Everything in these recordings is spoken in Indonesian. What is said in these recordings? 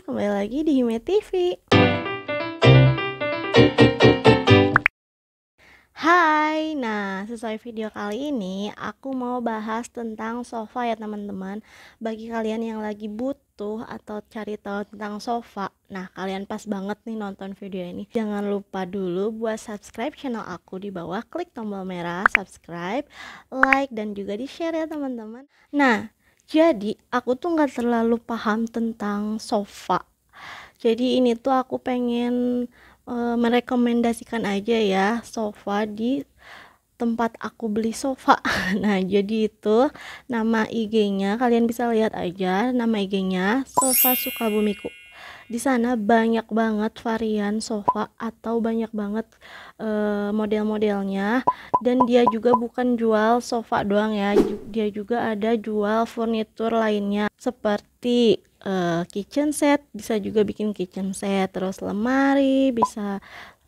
kembali lagi di Hime TV. Hai, nah sesuai video kali ini aku mau bahas tentang sofa ya teman-teman Bagi kalian yang lagi butuh atau cari tahu tentang sofa Nah kalian pas banget nih nonton video ini Jangan lupa dulu buat subscribe channel aku di bawah Klik tombol merah subscribe, like dan juga di share ya teman-teman Nah jadi aku tuh nggak terlalu paham tentang sofa jadi ini tuh aku pengen e, merekomendasikan aja ya sofa di tempat aku beli sofa nah jadi itu nama IG nya kalian bisa lihat aja nama IG nya sofa sukabumiku di sana banyak banget varian sofa atau banyak banget uh, model-modelnya dan dia juga bukan jual sofa doang ya dia juga ada jual furnitur lainnya seperti uh, kitchen set bisa juga bikin kitchen set terus lemari bisa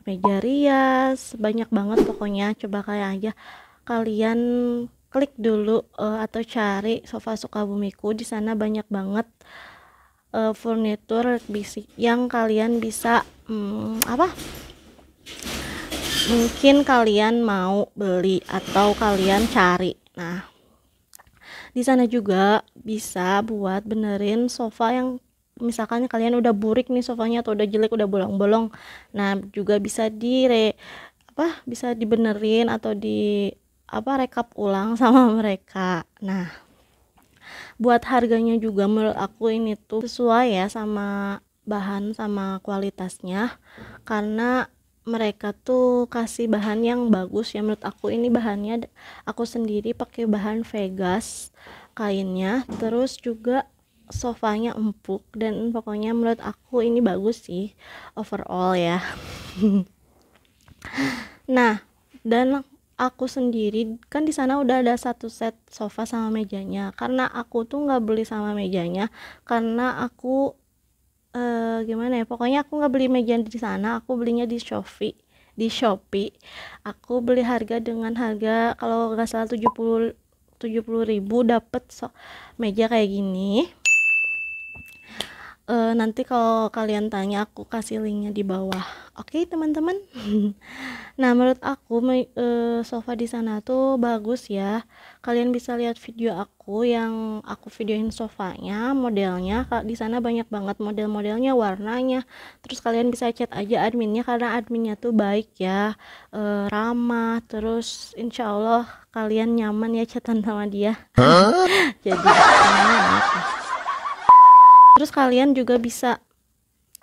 meja rias banyak banget pokoknya coba kalian aja kalian klik dulu uh, atau cari sofa Sukabumiku di sana banyak banget uh, furnitur yang kalian bisa um, apa mungkin kalian mau beli atau kalian cari nah di sana juga bisa buat benerin sofa yang misalkan kalian udah burik nih sofanya atau udah jelek udah bolong-bolong nah juga bisa dire apa bisa dibenerin atau di apa rekap ulang sama mereka nah buat harganya juga menurut aku ini tuh sesuai ya sama bahan sama kualitasnya karena mereka tuh kasih bahan yang bagus ya menurut aku ini bahannya aku sendiri pakai bahan Vegas kainnya terus juga sofanya empuk dan pokoknya menurut aku ini bagus sih overall ya nah dan aku sendiri kan di sana udah ada satu set sofa sama mejanya karena aku tuh nggak beli sama mejanya karena aku eh, gimana ya pokoknya aku nggak beli meja di sana aku belinya di Shopee di Shopee aku beli harga dengan harga kalau nggak salah tujuh tujuh puluh ribu dapat so meja kayak gini e, nanti kalau kalian tanya aku kasih linknya di bawah oke okay, teman-teman nah menurut aku eh, sofa di sana tuh bagus ya kalian bisa lihat video aku yang aku videoin sofanya modelnya di sana banyak banget model-modelnya warnanya terus kalian bisa chat aja adminnya karena adminnya tuh baik ya eh, ramah terus insya Allah kalian nyaman ya chatan sama dia jadi terus kalian juga bisa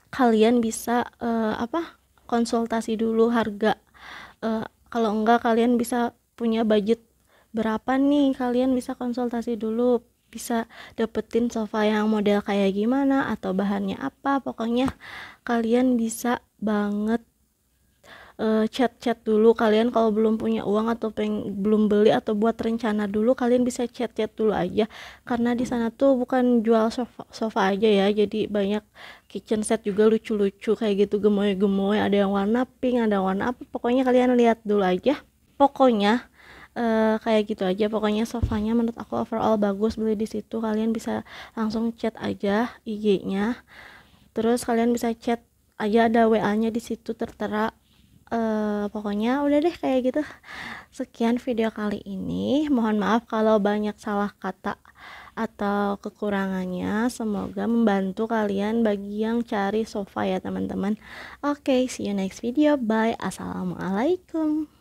kalian bisa uh, apa konsultasi dulu harga uh, kalau enggak kalian bisa punya budget berapa nih kalian bisa konsultasi dulu bisa dapetin sofa yang model kayak gimana atau bahannya apa pokoknya kalian bisa banget Eh, chat-chat uh, dulu kalian kalau belum punya uang atau peng belum beli atau buat rencana dulu kalian bisa chat-chat dulu aja karena di sana tuh bukan jual sofa, sofa aja ya jadi banyak kitchen set juga lucu-lucu kayak gitu gemoy-gemoy ada yang warna pink ada warna apa pokoknya kalian lihat dulu aja pokoknya uh, kayak gitu aja pokoknya sofanya menurut aku overall bagus beli di situ kalian bisa langsung chat aja IG-nya terus kalian bisa chat aja ada WA-nya di situ tertera uh, pokoknya udah deh kayak gitu sekian video kali ini mohon maaf kalau banyak salah kata atau kekurangannya semoga membantu kalian bagi yang cari sofa ya teman-teman oke okay, see you next video bye assalamualaikum